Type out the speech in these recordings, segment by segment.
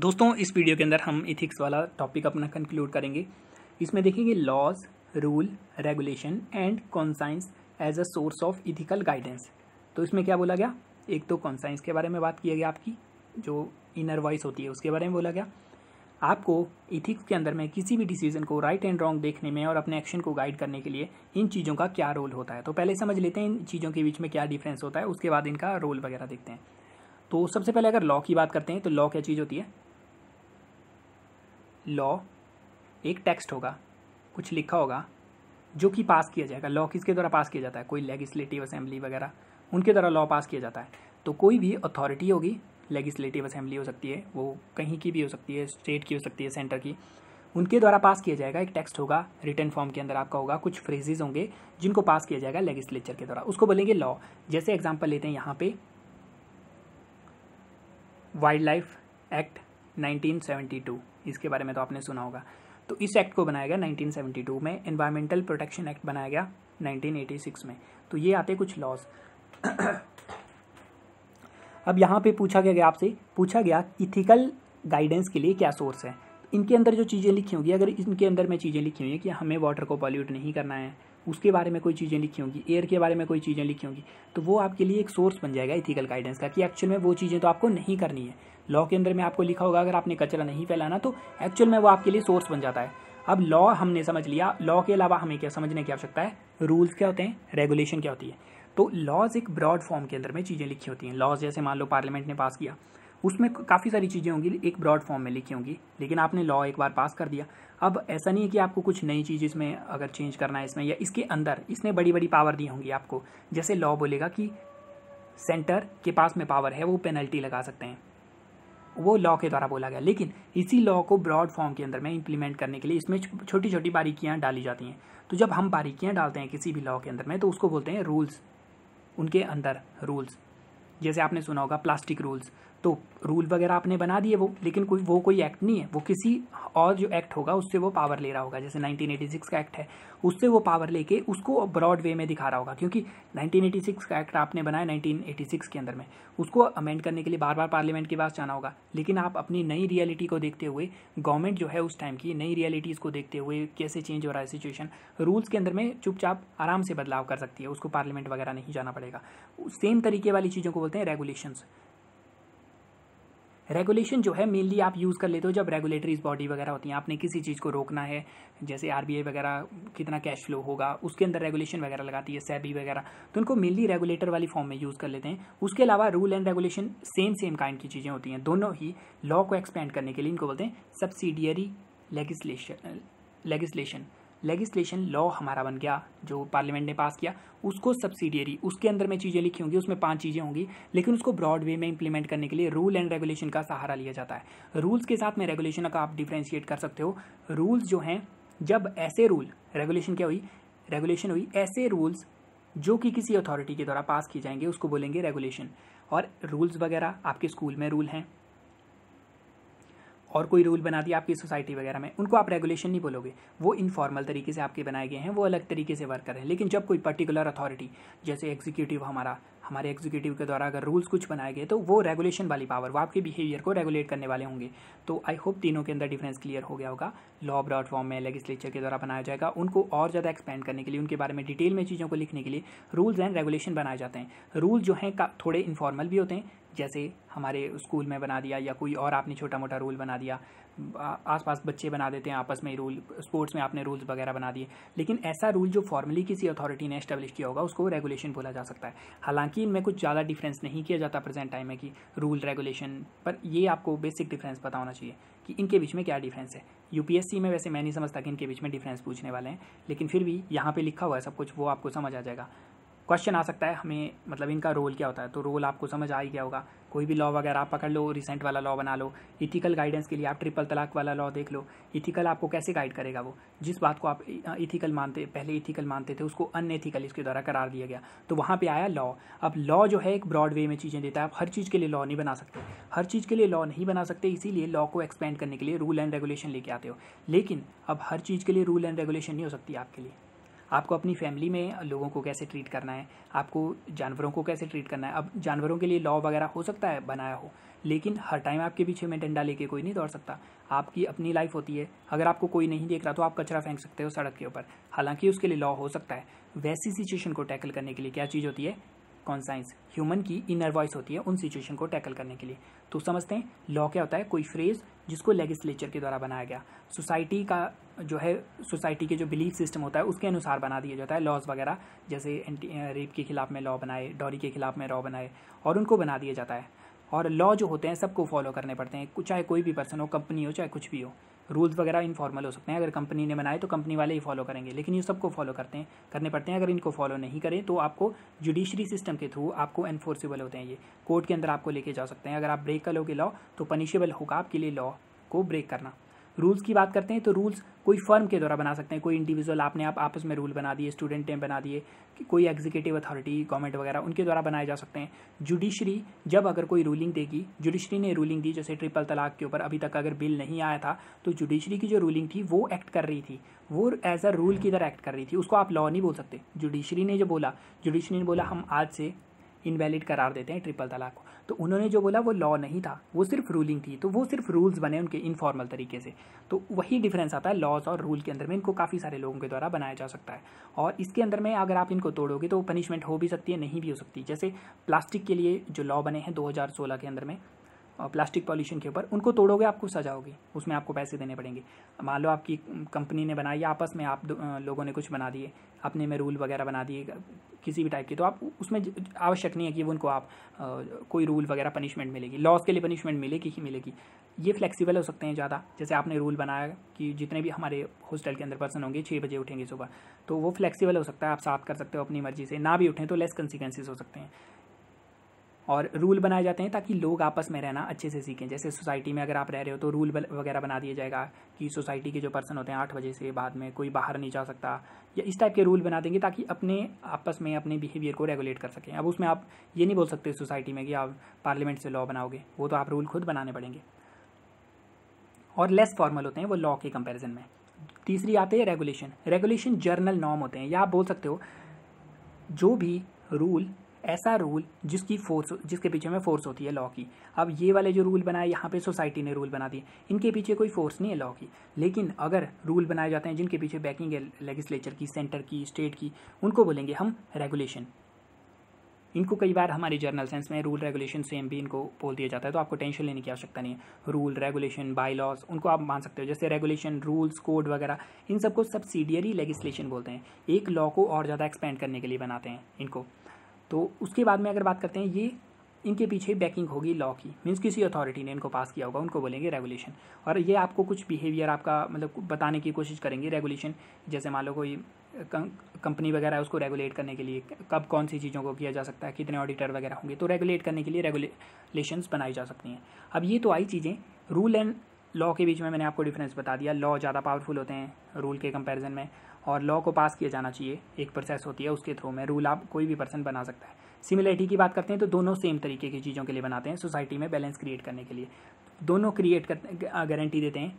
दोस्तों इस वीडियो के अंदर हम इथिक्स वाला टॉपिक अपना कंक्लूड करेंगे इसमें देखेंगे laws rule regulation and conscience as a source of ethical guidance तो इसमें क्या बोला गया एक तो कॉन्साइंस के बारे में बात किया गया आपकी जो इनर वॉइस होती है उसके बारे में बोला गया आपको इथिक्स के अंदर में किसी भी डिसीजन को राइट एंड रॉन्ग देखने में और अपने एक्शन को गाइड करने के लिए इन चीज़ों का क्या रोल होता है तो पहले समझ लेते हैं इन चीज़ों के बीच में क्या डिफरेंस होता है उसके बाद इनका रोल वगैरह देखते हैं तो सबसे पहले अगर लॉ की बात करते हैं तो लॉ क्या चीज़ होती है लॉ एक टेक्स्ट होगा कुछ लिखा होगा जो कि पास किया जाएगा लॉ किसके द्वारा पास किया जाता है कोई लेजिस्लेटिव असेंबली वगैरह उनके द्वारा लॉ पास किया जाता है तो कोई भी अथॉरिटी होगी लेजिस्लेटिव असेंबली हो सकती है वो कहीं की भी हो सकती है स्टेट की हो सकती है सेंटर की उनके द्वारा पास किया जाएगा एक टेक्स्ट होगा रिटर्न फॉर्म के अंदर आपका होगा कुछ फ्रेजेज होंगे जिनको पास किया जाएगा लेजिस्लेचर के द्वारा उसको बोलेंगे लॉ जैसे एग्जाम्पल लेते हैं यहाँ पे वाइल्ड लाइफ एक्ट 1972 इसके बारे में तो आपने सुना होगा तो इस एक्ट को बनाया गया 1972 में एनवायरमेंटल प्रोटेक्शन एक्ट बनाया गया 1986 में तो ये आते कुछ लॉज अब यहाँ पे पूछा गया, गया आपसे पूछा गया इथिकल गाइडेंस के लिए क्या सोर्स है इनके अंदर जो चीज़ें लिखी होंगी अगर इनके अंदर में चीज़ें लिखी हुई हैं कि हमें वाटर को पॉल्यूट नहीं करना है उसके बारे में कोई चीज़ें लिखी होंगी एयर के बारे में कोई चीज़ें लिखी होंगी तो वो आपके लिए एक सोर्स बन जाएगा इथिकल गाइडेंस का कि एक्चुअल में वो चीज़ें तो आपको नहीं करनी है लॉ के अंदर में आपको लिखा होगा अगर आपने कचरा नहीं फैलाना तो एक्चुअल में वो आपके लिए सोर्स बन जाता है अब लॉ हमने समझ लिया लॉ के अलावा हमें क्या समझने की आवश्यकता है रूल्स क्या होते हैं रेगुलेशन क्या होती है तो लॉज एक ब्रॉड फॉर्म के अंदर में चीज़ें लिखी होती हैं लॉज जैसे मान लो पार्लियामेंट ने पास किया उसमें काफ़ी सारी चीज़ें होंगी एक ब्रॉड फॉर्म में लिखी होंगी लेकिन आपने लॉ एक बार पास कर दिया अब ऐसा नहीं है कि आपको कुछ नई चीज़ इसमें अगर चेंज करना है इसमें या इसके अंदर इसने बड़ी बड़ी पावर दी होंगी आपको जैसे लॉ बोलेगा कि सेंटर के पास में पावर है वो पेनल्टी लगा सकते हैं वो लॉ के द्वारा बोला गया लेकिन इसी लॉ को ब्रॉड फॉर्म के अंदर में इंप्लीमेंट करने के लिए इसमें छोटी छोटी बारीकियाँ डाली जाती हैं तो जब हम बारीकियाँ डालते हैं किसी भी लॉ के अंदर में तो उसको बोलते हैं रूल्स उनके अंदर रूल्स जैसे आपने सुना होगा प्लास्टिक रूल्स तो रूल वगैरह आपने बना दिए वो लेकिन कोई वो कोई एक्ट नहीं है वो किसी और जो एक्ट होगा उससे वो पावर ले रहा होगा जैसे 1986 का एक्ट है उससे वो पावर लेके उसको ब्रॉड वे में दिखा रहा होगा क्योंकि 1986 का एक्ट आपने बनाया 1986 के अंदर में उसको अमेंड करने के लिए बार बार पार्लियामेंट के पास जाना होगा लेकिन आप अपनी नई रियलिटी को देखते हुए गवर्नमेंट जो है उस टाइम की नई रियलिटीज़ को देखते हुए कैसे चेंज हो रहा है सिचुएशन रूल्स के अंदर में चुपचाप आराम से बदलाव कर सकती है उसको पार्लियामेंट वगैरह नहीं जाना पड़ेगा सेम तरीके वाली चीज़ों को बोलते हैं रेगुलेशंस रेगुलेशन जो है मेनली आप यूज़ कर लेते हो जब रेगुलेटरीज बॉडी वगैरह होती हैं आपने किसी चीज़ को रोकना है जैसे आर वगैरह कितना कैश फ्लो होगा उसके अंदर रेगुलेशन वगैरह लगाती है सैबी वगैरह तो उनको मेनली रेगुलेटर वाली फॉर्म में यूज़ कर लेते हैं उसके अलावा rule and regulation same same kind की चीज़ें होती हैं दोनों ही लॉ को एक्सपेंड करने के लिए इनको बोलते हैं subsidiary legislation legislation legislation law हमारा बन गया जो पार्लियामेंट ने पास किया उसको सब्सिडियरी उसके अंदर में चीज़ें लिखी होंगी उसमें पांच चीज़ें होंगी लेकिन उसको ब्रॉड वे में इंप्लीमेंट करने के लिए रूल एंड रेगुलेशन का सहारा लिया जाता है रूल्स के साथ में रेगुलेशन का आप डिफ्रेंशिएट कर सकते हो रूल्स जो हैं जब ऐसे रूल रेगुलेशन क्या हुई रेगुलेशन हुई ऐसे रूल्स जो कि किसी अथॉरिटी के द्वारा पास किए जाएंगे उसको बोलेंगे रेगुलेशन और रूल्स वगैरह आपके स्कूल में रूल हैं और कोई रूल बना दिया आपकी सोसाइटी वगैरह में उनको आप रेगुलेशन नहीं बोलोगे वो इनफॉर्मल तरीके से आपके बनाए गए हैं वो अलग तरीके से वर्क कर रहे हैं लेकिन जब कोई पर्टिकुलर अथॉरिटी जैसे एग्जीक्यूटिव हमारा हमारे एग्जीक्यूटिव के द्वारा अगर रूल्स कुछ बनाए गए तो वो रेगुलेशन वाली पावर वो आपके बिहेवियर को रेगुलेट करने वाले होंगे तो आई होप तीनों के अंदर डिफरेंस क्लियर हो गया होगा लॉ ब्रॉड फॉर्म में लेजिस्लेचर के द्वारा बनाया जाएगा उनको और ज़्यादा एक्सपेंड करने के लिए उनके बारे में डिटेल में चीज़ों को लिखने के लिए रूल्स एंड रेगुलेशन बनाए जाते हैं रूल जो हैं थोड़े इन्फॉर्मल भी होते हैं जैसे हमारे स्कूल में बना दिया या कोई और आपने छोटा मोटा रूल बना दिया आसपास बच्चे बना देते हैं आपस में ही रूल स्पोर्ट्स में आपने रूल्स वगैरह बना दिए लेकिन ऐसा रूल जो फॉर्मली किसी अथॉरिटी ने इस्टेब्लिश किया होगा उसको रेगुलेशन बोला जा सकता है हालांकि इनमें कुछ ज़्यादा डिफरेंस नहीं किया जाता प्रेजेंट टाइम में कि रूल रेगुलेशन पर ये आपको बेसिक डिफरेंस पता होना चाहिए कि इनके बीच में क्या डिफरेंस है यूपीएससी में वैसे मैं नहीं समझता कि इनके बीच में डिफरेंस पूछने वाले हैं लेकिन फिर भी यहाँ पर लिखा हुआ है सब कुछ वो आपको समझ आ जाएगा क्वेश्चन आ सकता है हमें मतलब इनका रोल क्या होता है तो रोल आपको समझ आ ही गया होगा कोई भी लॉ वगैरह आप पकड़ लो रिसेंट वाला लॉ बना लो इथिकल गाइडेंस के लिए आप ट्रिपल तलाक वाला लॉ देख लो इथिकल आपको कैसे गाइड करेगा वो जिस बात को आप इथिकल मानते पहले इथिकल मानते थे उसको अनएथिकल इसके द्वारा करार दिया गया तो वहाँ पर आया लॉ अब लॉ जो है एक ब्रॉड वे में चीज़ें देता है आप हर चीज़ के लिए लॉ नहीं बना सकते हर चीज़ के लिए लॉ नहीं बना सकते इसीलिए लॉ को एक्सपेंड करने के लिए रूल एंड रेगुलेशन लेके आते हो लेकिन अब हर चीज़ के लिए रूल एंड रेगुलेशन नहीं हो सकती आपके लिए आपको अपनी फैमिली में लोगों को कैसे ट्रीट करना है आपको जानवरों को कैसे ट्रीट करना है अब जानवरों के लिए लॉ वगैरह हो सकता है बनाया हो लेकिन हर टाइम आपके पीछे में डंडा लेके कोई नहीं दौड़ सकता आपकी अपनी लाइफ होती है अगर आपको कोई नहीं देख रहा तो आप कचरा फेंक सकते हो सड़क के ऊपर हालांकि उसके लिए लॉ हो सकता है वैसी सिचुएशन को टैकल करने के लिए क्या चीज़ होती है कॉन्साइंस ह्यूमन की इनर वॉइस होती है उन सिचुएशन को टैकल करने के लिए तो समझते हैं लॉ क्या होता है कोई फ्रेज जिसको लेगिस्लेचर के द्वारा बनाया गया सोसाइटी का जो है सोसाइटी के जो बिलीफ सिस्टम होता है उसके अनुसार बना दिया जाता है लॉज वगैरह जैसे एंटी रेप के खिलाफ में लॉ बनाए डॉरी के खिलाफ में लॉ बनाए और उनको बना दिया जाता है और लॉ जो होते हैं सबको फॉलो करने पड़ते हैं चाहे कोई भी पर्सन हो कंपनी हो चाहे कुछ भी हो रूल्स वगैरह इनफॉर्मल हो सकते हैं अगर कंपनी ने बनाए तो कंपनी वाले ही फॉलो करेंगे लेकिन ये सबको फॉलो करते हैं करने पड़ते हैं अगर इनको फॉलो नहीं करें तो आपको जुडिशरी सिस्टम के थ्रू आपको एनफोर्सेबल होते हैं ये कोर्ट के अंदर आपको लेके जा सकते हैं अगर आप ब्रेक करोगे लोगे लॉ तो पनिशेबल होगा आपके लिए लॉ को ब्रेक करना रूल्स की बात करते हैं तो रूल्स कोई फर्म के द्वारा बना सकते हैं कोई इंडिविजुअल आपने आप आपस में रूल बना दिए स्टूडेंट ने बना दिए कोई एग्जीक्यूटिव अथॉरिटी गवर्नमेंट वगैरह उनके द्वारा बनाए जा सकते हैं जुडिशरी जब अगर कोई रूलिंग देगी जुडिशरी ने रूलिंग दी जैसे ट्रिपल तलाक के ऊपर अभी तक अगर बिल नहीं आया था तो जुडिशरी की जो रूलिंग थी वो एक्ट कर रही थी वो एज अ रूल की तरह एक्ट कर रही थी उसको आप लॉ नहीं बोल सकते जुडिशरी ने जो बोला जुडिशरी ने बोला हम आज से इनवैलिड करार देते हैं ट्रिपल तलाक को तो उन्होंने जो बोला वो लॉ नहीं था वो सिर्फ रूलिंग थी तो वो सिर्फ रूल्स बने उनके इनफॉर्मल तरीके से तो वही डिफरेंस आता है लॉज और रूल के अंदर में इनको काफ़ी सारे लोगों के द्वारा बनाया जा सकता है और इसके अंदर में अगर आप इनको तोड़ोगे तो पनिशमेंट हो भी सकती है नहीं भी हो सकती जैसे प्लास्टिक के लिए जो लॉ बने हैं दो के अंदर में प्लास्टिक पॉल्यूशन के ऊपर उनको तोड़ोगे आपको सजाओगे उसमें आपको पैसे देने पड़ेंगे मान लो आपकी कंपनी ने बनाई आपस में आप लोगों ने कुछ बना दिए अपने में रूल वगैरह बना दिए किसी भी टाइप के तो आप उसमें आवश्यक नहीं है कि वो उनको आप आ, कोई रूल वगैरह पनिशमेंट मिलेगी लॉस के लिए पनिशमेंट मिलेगी ही मिलेगी ये फ्लेक्सिबल हो सकते हैं ज़्यादा जैसे आपने रूल बनाया कि जितने भी हमारे हॉस्टल के अंदर पर्सन होंगे छः बजे उठेंगे सुबह तो वो फ्लेक्सिबल हो सकता है आप साथ कर सकते हो अपनी मर्जी से ना भी उठें तो लेस कंसिक्वेंसेज हो सकते हैं और रूल बनाए जाते हैं ताकि लोग आपस में रहना अच्छे से सीखें जैसे सोसाइटी में अगर आप रह रहे हो तो रूल वगैरह बना दिया जाएगा कि सोसाइटी के जो पर्सन होते हैं आठ बजे से बाद में कोई बाहर नहीं जा सकता या इस टाइप के रूल बना देंगे ताकि अपने आपस में अपने बिहेवियर को रेगुलेट कर सकें अब उसमें आप ये नहीं बोल सकते सोसाइटी में कि आप पार्लियामेंट से लॉ बनाओगे वो तो आप रूल खुद बनाने पड़ेंगे और लेस फॉर्मल होते हैं वो लॉ के कंपेरिज़न में तीसरी आते हैं रेगुलेशन रेगुलेशन जर्नल नॉर्म होते हैं या आप बोल सकते हो जो भी रूल ऐसा रूल जिसकी फोर्स जिसके पीछे में फोर्स होती है लॉ की अब ये वाले जो रूल बनाए यहाँ पे सोसाइटी ने रूल बना दिए इनके पीछे कोई फोर्स नहीं है लॉ की लेकिन अगर रूल बनाए जाते हैं जिनके पीछे बैकिंग है लेगिस्लेचर की सेंटर की स्टेट की उनको बोलेंगे हम रेगुलेशन इनको कई बार हमारे जर्नल सेंस में रूल रेगुलेशन सेम भी इनको बोल दिया जाता है तो आपको टेंशन लेने की आवश्यकता नहीं है रूल रेगुलेशन बाई लॉज उनको आप मान सकते हो जैसे रेगुलेशन रूल्स कोड वगैरह इन सबको सब्सिडियरी लेगिस्लेशन बोलते हैं एक लॉ को और ज़्यादा एक्सपेंड करने के लिए बनाते हैं इनको तो उसके बाद में अगर बात करते हैं ये इनके पीछे बैकिंग होगी लॉ की मीन्स किसी अथॉरिटी ने इनको पास किया होगा उनको बोलेंगे रेगुलेशन और ये आपको कुछ बिहेवियर आपका मतलब बताने की कोशिश करेंगे रेगुलेशन जैसे मान लो कोई कंपनी वगैरह है उसको रेगुलेट करने के लिए कब कौन सी चीज़ों को किया जा सकता है कितने ऑडिटर वगैरह होंगे तो रेगुलेट करने के लिए रेगुलेशंस बनाई जा सकती हैं अब ये तो आई चीज़ें रूल एंड लॉ के बीच में मैंने आपको डिफरेंस बता दिया लॉ ज़्यादा पावरफुल होते हैं रूल के कंपैरिजन में और लॉ को पास किया जाना चाहिए एक प्रोसेस होती है उसके थ्रू में रूल आप कोई भी पर्सन बना सकता है सिमिलरिटी की बात करते हैं तो दोनों सेम तरीके की चीज़ों के लिए बनाते हैं सोसाइटी में बैलेंस क्रिएट करने के लिए दोनों क्रिएट कर गारंटी देते हैं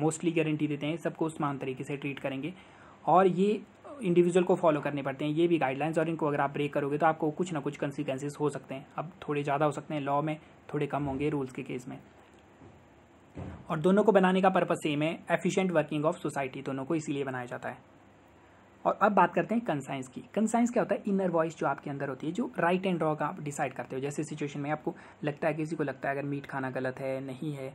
मोस्टली गारंटी देते हैं सबको समान तरीके से ट्रीट करेंगे और ये इंडिविजुअल को फॉलो करने पड़ते हैं ये भी गाइडलाइंस और इनको अगर आप ब्रेक करोगे तो आपको कुछ ना कुछ कंसिक्वेंसेस हो सकते हैं अब थोड़े ज़्यादा हो सकते हैं लॉ में थोड़े कम होंगे रूल्स के केस में और दोनों को बनाने का पर्पज़ सेम है एफिशिएंट वर्किंग ऑफ सोसाइटी दोनों को इसीलिए बनाया जाता है और अब बात करते हैं कंसाइंस की कंसाइंस क्या होता है इनर वॉइस जो आपके अंदर होती है जो राइट एंड रॉन्ग आप डिसाइड करते हो जैसे सिचुएशन में आपको लगता है किसी को लगता है अगर मीट खाना गलत है नहीं है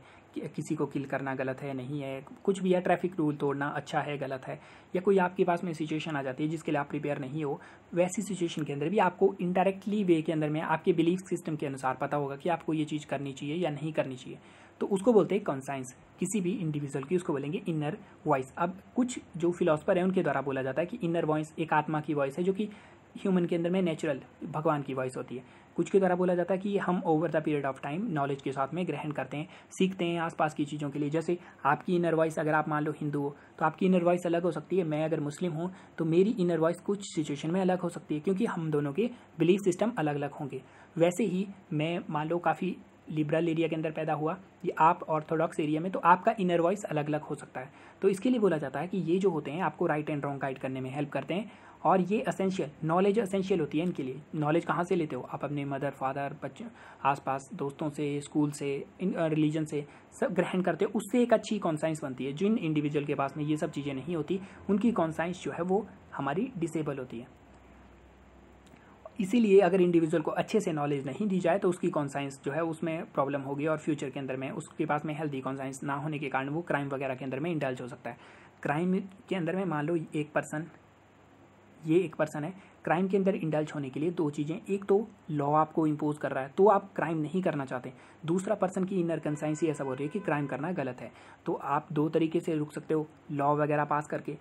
किसी को किल करना गलत है नहीं है कुछ भी है ट्रैफिक रूल तोड़ना अच्छा है गलत है या कोई आपके पास में सिचुएशन आ जाती है जिसके लिए आप प्रिपेयर नहीं हो वैसी सिचुएशन के अंदर भी आपको इंडायरेक्टली वे के अंदर में आपके बिलीफ सिस्टम के अनुसार पता होगा कि आपको ये चीज़ करनी चाहिए या नहीं करनी चाहिए तो उसको बोलते हैं कॉन्साइंस किसी भी इंडिविजुअल की उसको बोलेंगे इनर वॉइस अब कुछ जो फिलोसफर है उनके द्वारा बोला जाता है कि इनर वॉइस एक आत्मा की वॉइस है जो कि ह्यूमन के अंदर में नेचुरल भगवान की वॉइस होती है कुछ के द्वारा बोला जाता है कि हम over the period of time knowledge के साथ में ग्रहण करते हैं सीखते हैं आसपास की चीज़ों के लिए जैसे आपकी इनर वॉइस अगर आप मान लो हिंदू हो तो आपकी इनर वॉइस अलग हो सकती है मैं अगर मुस्लिम हूँ तो मेरी इनर वॉइस कुछ सिचुएशन में अलग हो सकती है क्योंकि हम दोनों के बिलीफ सिस्टम अलग अलग होंगे वैसे ही मैं मान लो काफ़ी लिबरल एरिया के अंदर पैदा हुआ ये आप ऑर्थोडॉक्स एरिया में तो आपका इनर वॉइस अलग अलग हो सकता है तो इसके लिए बोला जाता है कि ये जो होते हैं आपको राइट एंड रॉन्ग गाइड करने में हेल्प करते हैं और ये असेंशियल नॉलेज असेंशियल होती है इनके लिए नॉलेज कहाँ से लेते हो आप अपने मदर फादर बच्चों आसपास दोस्तों से स्कूल से इन रिलीजन से सब ग्रहण करते हो उससे एक अच्छी कॉन्साइंस बनती है जिन इंडिविजुअल के पास में ये सब चीज़ें नहीं होती उनकी कॉन्साइंस जो है वो हमारी डिसेबल होती है इसीलिए अगर इंडिविजुअल को अच्छे से नॉलेज नहीं दी जाए तो उसकी कॉन्साइंस जो है उसमें प्रॉब्लम होगी और फ्यूचर के अंदर में उसके पास में हेल्दी कॉन्साइंस ना होने के कारण वो क्राइम वगैरह के अंदर में इंडल्ज हो सकता है क्राइम के अंदर में मान लो एक पर्सन ये एक पर्सन है क्राइम के अंदर इंडल्ज होने के लिए दो चीज़ें एक तो लॉ आपको इम्पोज कर रहा है तो आप क्राइम नहीं करना चाहते दूसरा पर्सन की इनर कंसाइंस ही ऐसा बोल रही है कि क्राइम करना गलत है तो आप दो तरीके से रुक सकते हो लॉ वगैरह पास करके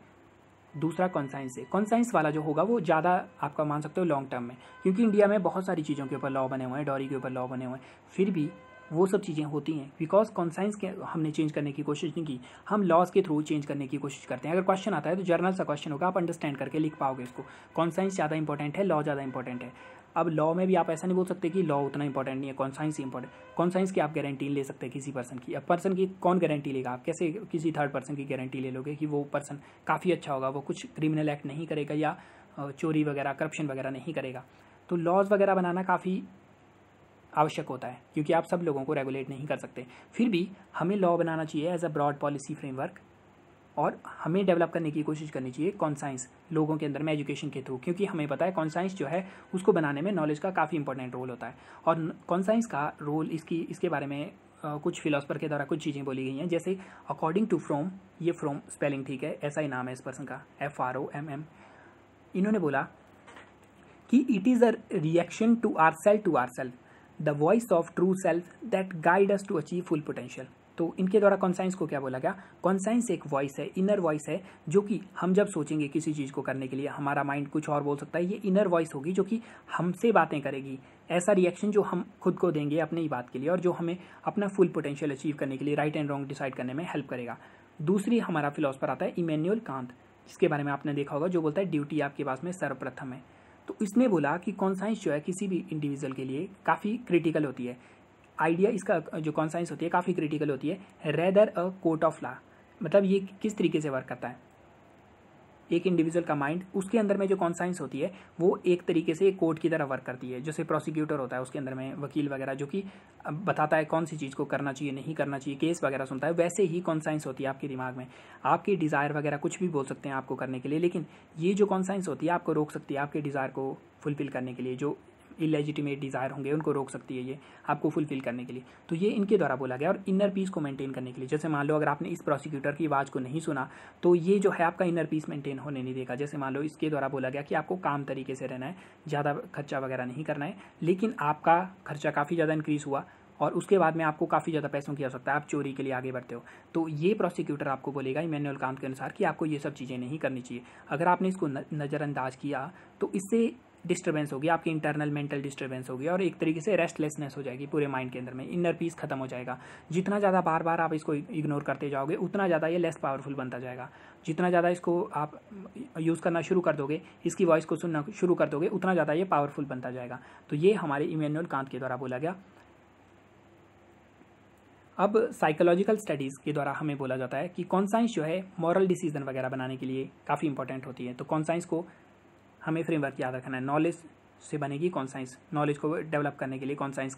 दूसरा कॉन्साइंस है कॉन्साइंस वाला जो होगा वो ज़्यादा आपका मान सकते हो लॉन्ग टर्म में क्योंकि इंडिया में बहुत सारी चीज़ों के ऊपर लॉ बने हुए हैं डॉरी के ऊपर लॉ बने हुए हैं फिर भी वो सब चीज़ें होती हैं बिकॉज कॉन्साइंस के हमने चेंज करने की कोशिश नहीं की हम लॉज के थ्रू चेंज करने की कोशिश करते हैं अगर क्वेश्चन आता है तो जर्नल सा क्वेश्चन होगा आप अंडरस्टैंड करके लिख पाओगे इसको कॉन्साइंस ज़्यादा इंपॉर्टेंट है लॉ ज़्यादा इंपॉर्टेंट है अब लॉ में भी आप ऐसा नहीं बोल सकते कि लॉ उतना इंपॉर्टेंट नहीं है कौन साइंस ही इंपॉर्टेंट कौन साइंस की आप गारंटी ले सकते हैं किसी पर्सन की अब पर्सन की कौन गारंटी लेगा आप कैसे किसी थर्ड पर्सन की गारंटी ले लोगे कि वो पर्सन काफ़ी अच्छा होगा वो कुछ क्रिमिनल एक्ट नहीं करेगा या चोरी वगैरह करप्शन वगैरह नहीं करेगा तो लॉज वगैरह बनाना काफ़ी आवश्यक होता है क्योंकि आप सब लोगों को रेगुलेट नहीं कर सकते फिर भी हमें लॉ बनाना चाहिए as a broad policy framework और हमें डेवलप करने की कोशिश करनी चाहिए कॉन्साइंस लोगों के अंदर में एजुकेशन के थ्रू क्योंकि हमें पता है कॉन्साइंस जो है उसको बनाने में नॉलेज का काफ़ी इंपॉर्टेंट रोल होता है और कॉन्साइंस का रोल इसकी इसके बारे में Uh, कुछ फिलोसफर के द्वारा कुछ चीज़ें बोली गई हैं जैसे अकॉर्डिंग टू फ्रोम ये फ्रोम स्पेलिंग ठीक है ऐसा ही नाम है इस पर्सन का F R O M M इन्होंने बोला कि it is a reaction to our self to our self the voice of true self that guide us to achieve full potential तो इनके द्वारा कॉन्साइंस को क्या बोला गया कॉन्साइंस एक वॉइस है इनर वॉइस है जो कि हम जब सोचेंगे किसी चीज़ को करने के लिए हमारा माइंड कुछ और बोल सकता है ये इनर वॉइस होगी जो कि हमसे बातें करेगी ऐसा रिएक्शन जो हम खुद को देंगे अपनी ही बात के लिए और जो हमें अपना फुल पोटेंशियल अचीव करने के लिए राइट एंड रॉन्ग डिसाइड करने में हेल्प करेगा दूसरी हमारा फिलोसफर आता है इमेन्यूल कांत जिसके बारे में आपने देखा होगा जो बोलता है ड्यूटी आपके पास में सर्वप्रथम है तो इसने बोला कि कॉन्साइंस जो है किसी भी इंडिविजुअल के लिए काफ़ी क्रिटिकल होती है आइडिया इसका जो कॉन्साइंस होती है काफ़ी क्रिटिकल होती है rather a court of law मतलब ये किस तरीके से वर्क करता है एक इंडिविजुअल का माइंड उसके अंदर में जो कॉन्साइंस होती है वो एक तरीके से एक कोर्ट की तरह वर्क करती है जैसे प्रोसिक्यूटर होता है उसके अंदर में वकील वगैरह जो कि बताता है कौन सी चीज़ को करना चाहिए नहीं करना चाहिए केस वगैरह सुनता है वैसे ही कॉन्साइंस होती है आपके दिमाग में आपकी डिज़ायर वगैरह कुछ भी बोल सकते हैं आपको करने के लिए लेकिन ये जो कॉन्साइंस होती है आपको रोक सकती है आपके डिज़ायर को फुलफिल करने के लिए जो इलेजिटिमेट डिज़ायर होंगे उनको रोक सकती है ये आपको फुलफिल करने के लिए तो ये इनके द्वारा बोला गया और इनर पीस को मेंटेन करने के लिए जैसे मान लो अगर आपने इस प्रोसिक्यूटर की आवाज़ को नहीं सुना तो ये जो है आपका इनर पीस मेंटेन होने नहीं देगा जैसे मान लो इसके द्वारा बोला गया कि आपको काम तरीके से रहना है ज़्यादा खर्चा वगैरह नहीं करना है लेकिन आपका खर्चा काफ़ी ज़्यादा इंक्रीज़ हुआ और उसके बाद में आपको काफ़ी ज़्यादा पैसों की आवश्यकता है आप चोरी के लिए आगे बढ़ते हो तो ये प्रोसिक्यूटर आपको बोलेगा इमेनुअल कांत के अनुसार कि आपको ये सब चीज़ें नहीं करनी चाहिए अगर आपने इसको नज़रअंदाज किया तो इससे डिस्टर्बेंस होगी आपकी इंटरनल मेंटल डिस्टर्बेंस होगी और एक तरीके से रेस्टलेसनेस हो जाएगी पूरे माइंड के अंदर में इनर पीस खत्म हो जाएगा जितना ज़्यादा बार बार आप इसको इग्नोर करते जाओगे उतना ज़्यादा ये लेस पावरफुल बनता जाएगा जितना ज़्यादा इसको आप यूज़ करना शुरू कर दोगे इसकी वॉइस को सुनना शुरू कर दोगे उतना ज़्यादा ये पावरफुल बनता जाएगा तो ये हमारे इमेनुअल कांत के द्वारा बोला गया अब साइकोलॉजिकल स्टडीज़ के द्वारा हमें बोला जाता है कि कॉन्साइंस जो है मॉरल डिसीजन वगैरह बनाने के लिए काफ़ी इंपॉर्टेंट होती है तो कॉन्साइंस को हमें फ्रेमवर्क याद रखना है नॉलेज से बनेगी कौन साइंस नॉलेज को डेवलप करने के लिए कौन साइंस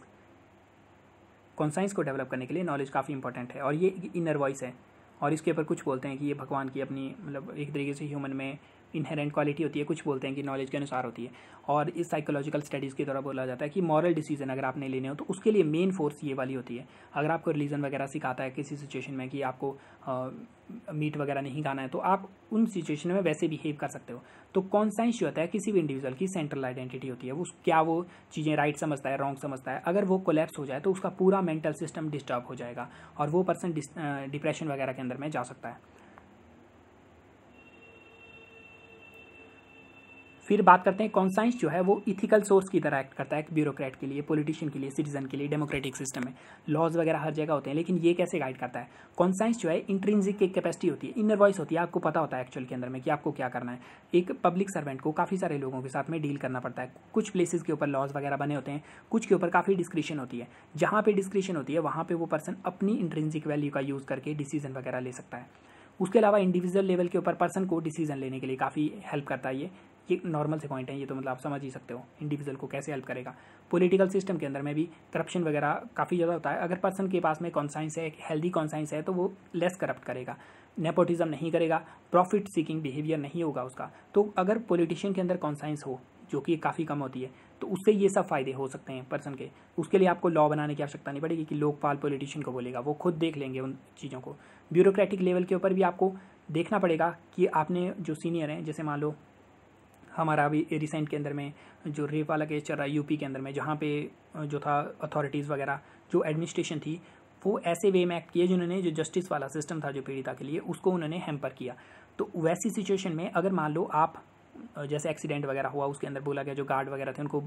कौन साइंस को डेवलप करने के लिए नॉलेज काफ़ी इंपॉर्टेंट है और ये इनर वॉइस है और इसके ऊपर कुछ बोलते हैं कि ये भगवान की अपनी मतलब एक तरीके से ह्यूमन में इनहेरेंट क्वालिटी होती है कुछ बोलते हैं कि नॉलेज के अनुसार होती है और इस साइकोलॉजिकल स्टडीज़ की तरह बोला जाता है कि मॉरल डिसीजन अगर आपने लेने हो तो उसके लिए मेन फोर्स ये वाली होती है अगर आपको रिलीजन वगैरह सिखाता है किसी सिचुएशन में कि आपको मीट वगैरह नहीं खाना है तो आप उन सिचुएशन में वैसे बिहेव कर सकते हो तो कॉन्साइंस जो होता है किसी भी इंडिविजुअल की सेंट्रल आइडेंटिटी होती है वो क्या वो चीज़ें राइट समझता है रॉन्ग समझता है अगर वो कोलेप्स हो जाए तो उसका पूरा मेंटल सिस्टम डिस्टर्ब हो जाएगा और वो पर्सन डिप्रेशन वगैरह के अंदर में जा सकता है फिर बात करते हैं कॉन्साइंस जो है वो इथिकल सोर्स की तरह एक्ट करता है एक ब्यूरोक्रेट के लिए पॉलिटिशियन के लिए सिटीजन के लिए डेमोक्रेटिक सिस्टम में लॉज वगैरह हर जगह होते हैं लेकिन ये कैसे गाइड करता है कॉन्साइंस जो है इंट्रेंसिक की कैपेसिटी होती है इनर वॉइस होती है आपको पता होता है एक्चुअल के अंदर में कि आपको क्या करना है एक पब्लिक सर्वेंट को काफ़ी सारे लोगों के साथ में डील करना पड़ता है कुछ प्लेसेज के ऊपर लॉज वगैरह बने होते हैं कुछ के ऊपर काफ़ी डिस्क्रिप्शन होती है जहाँ पर डिस्क्रिप्शन होती है वहाँ पर वो पर्सन अपनी इंट्रेंसिक वैल्यू का यूज़ करके डिसीजन वगैरह ले सकता है उसके अलावा इंडिविजुअल लेवल के ऊपर पर्सन को डिसीजन लेने के लिए काफ़ी हेल्प करता है ये ये नॉर्मल से पॉइंट है ये तो मतलब आप समझ ही सकते हो इंडिविजुअल को कैसे हेल्प करेगा पॉलिटिकल सिस्टम के अंदर में भी करप्शन वगैरह काफ़ी ज़्यादा होता है अगर पर्सन के पास में कॉन्साइंस है हेल्दी कॉन्साइंस है तो वो लेस करप्ट करेगा नेपोटिज्म नहीं करेगा प्रॉफिट सीकिंग बिहेवियर नहीं होगा उसका तो अगर पॉलिटिशियन के अंदर कॉन्साइंस हो जो कि काफ़ी कम होती है तो उससे ये सब फायदे हो सकते हैं पर्सन के उसके लिए आपको लॉ बनाने की आवश्यकता नहीं पड़ेगी कि लोकपाल पॉलिटिशियन को बोलेगा वो खुद देख लेंगे उन चीज़ों को ब्यूरोक्रेटिक लेवल के ऊपर भी आपको देखना पड़ेगा कि आपने जो सीनियर हैं जैसे मान लो हमारा अभी रिसेंट के अंदर में जो रेप वाला केस चल रहा है यूपी के अंदर में जहाँ पे जो था अथॉरिटीज़ वगैरह जो एडमिनिस्ट्रेशन थी वो ऐसे वे में एक्ट किए जिन्होंने जो जस्टिस वाला सिस्टम था जो पीड़िता के लिए उसको उन्होंने हेम्पर किया तो वैसी सिचुएशन में अगर मान लो आप जैसे एक्सीडेंट वगैरह हुआ उसके अंदर बोला गया जो गार्ड वगैरह थे उनको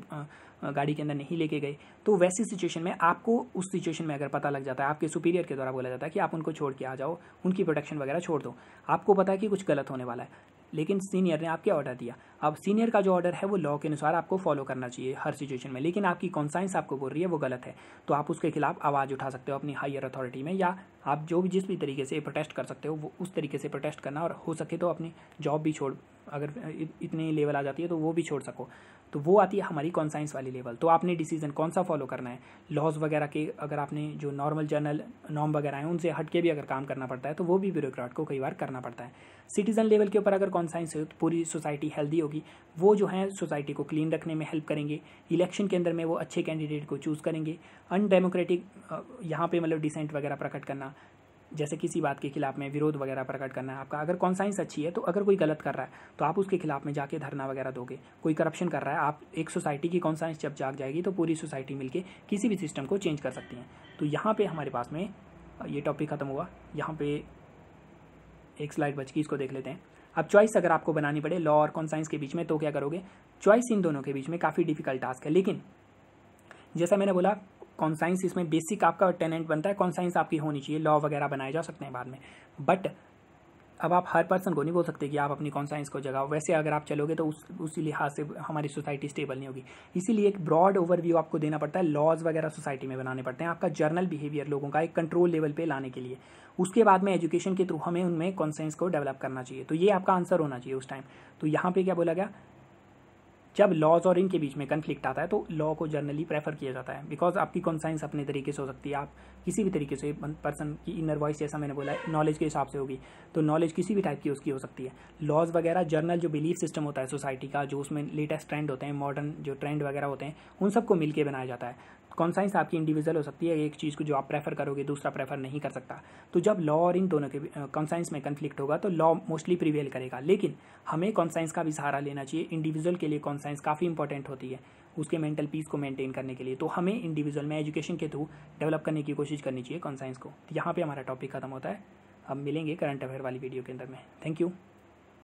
गाड़ी के अंदर नहीं लेके गए तो वैसी सिचुएशन में आपको उस सिचुएशन में अगर पता लग जाता है आपके सुपीरियर के द्वारा बोला जाता है कि आप उनको छोड़ के आ जाओ उनकी प्रोटेक्शन वगैरह छोड़ दो आपको पता है कि कुछ गलत होने वाला है लेकिन सीनियर ने आपके ऑर्डर दिया अब सीनियर का जो ऑर्डर है वो लॉ के अनुसार आपको फॉलो करना चाहिए हर सिचुएशन में लेकिन आपकी कॉन्साइंस आपको बोल रही है वो गलत है तो आप उसके खिलाफ आवाज़ उठा सकते हो अपनी हायर अथॉरिटी में या आप जो भी जिस भी तरीके से प्रोटेस्ट कर सकते हो वो उस तरीके से प्रोटेस्ट करना और हो सके तो अपनी जॉब भी छोड़ अगर इतनी लेवल आ जाती है तो वो भी छोड़ सको तो वो आती है हमारी कॉन्साइंस वाली लेवल तो आपने डिसीजन कौन सा फॉलो करना है लॉज वगैरह के अगर आपने जो नॉर्मल जर्नल नॉर्म वगैरह हैं उनसे हटके भी अगर काम करना पड़ता है तो वो भी ब्यूरोक्राट को कई बार करना पड़ता है सिटीजन लेवल के ऊपर अगर कॉन्साइंस हो तो पूरी सोसाइटी हेल्दी होगी वो जो है सोसाइटी को क्लीन रखने में हेल्प करेंगे इलेक्शन के अंदर में वो अच्छे कैंडिडेट को चूज़ करेंगे अनडेमोक्रेटिक यहाँ पे मतलब डिसेंट वगैरह प्रकट करना जैसे किसी बात के खिलाफ में विरोध वगैरह प्रकट करना है आपका अगर कॉन्साइंस अच्छी है तो अगर कोई गलत कर रहा है तो आप उसके खिलाफ में जाके धरना वगैरह दोगे कोई करप्शन कर रहा है आप एक सोसाइटी की कॉन्साइंस जब जाग जाएगी तो पूरी सोसाइटी मिलके किसी भी सिस्टम को चेंज कर सकती हैं तो यहाँ पर हमारे पास में ये टॉपिक ख़त्म हुआ यहाँ पर एक स्लाइड बच की इसको देख लेते हैं अब चॉइस अगर आपको बनानी पड़े लॉ और कॉन साइंस के बीच में तो क्या करोगे चॉइस इन दोनों के बीच में काफ़ी डिफिकल्ट टास्क है लेकिन जैसा मैंने बोला कॉन साइंस इसमें बेसिक आपका टेनेंट बनता है कॉन साइंस आपकी होनी चाहिए लॉ वगैरह बनाए जा सकते हैं बाद में बट अब आप हर पर्सन को नहीं बोल सकते कि आप अपनी कॉन्साइंस को जगाओ वैसे अगर आप चलोगे तो उस उसी लिहाज से हमारी सोसाइटी स्टेबल नहीं होगी इसीलिए एक ब्रॉड ओवरव्यू आपको देना पड़ता है लॉज वगैरह सोसाइटी में बनाने पड़ते हैं आपका जर्नल बिहेवियर लोगों का एक कंट्रोल लेवल पर लाने के लिए उसके बाद में एजुकेशन के थ्रू हमें उनमें कॉन्साइंस को डेवलप करना चाहिए तो ये आपका आंसर होना चाहिए उस टाइम तो यहाँ पर क्या बोला गया जब लॉज और इनके बीच में कन्फ्लिक्ट आता है तो लॉ को जनरली प्रेफर किया जाता है बिकॉज आपकी कॉन्साइंस अपने तरीके से हो सकती है आप किसी भी तरीके से पर्सन की इनर वॉइस जैसा मैंने बोला नॉलेज के हिसाब से होगी तो नॉलेज किसी भी टाइप की उसकी हो सकती है लॉज वगैरह जर्नल जो बिलीफ सिस्टम होता है सोसाइटी का जो उसमें लेटेस्ट ट्रेंड होते हैं मॉडर्न जो ट्रेंड वगैरह होते हैं उन सबको मिलकर बनाया जाता है कौन साइंस आपकी इंडिविजुअल हो सकती है एक चीज़ को जो आप प्रेफर करोगे दूसरा प्रेफर नहीं कर सकता तो जब लॉ और इन दोनों के कॉन्साइंस में कन्फ्लिक्ट होगा तो लॉ मोस्टली प्रिवेल करेगा लेकिन हमें कॉन्साइंस का भी सहारा लेना चाहिए इंडिविजुअल के लिए कॉन्साइंस काफ़ी इंपॉर्टेंट होती है उसके मेंटल पीस को मेंटेन करने के लिए तो हमें इंडिविजुअल में एजुकेशन के थ्रू डेवलप करने की कोशिश करनी चाहिए कॉन्साइंस को यहाँ पर हमारा टॉपिक खत्म होता है अब मिलेंगे करंट अफेयर वाली वीडियो के अंदर में थैंक यू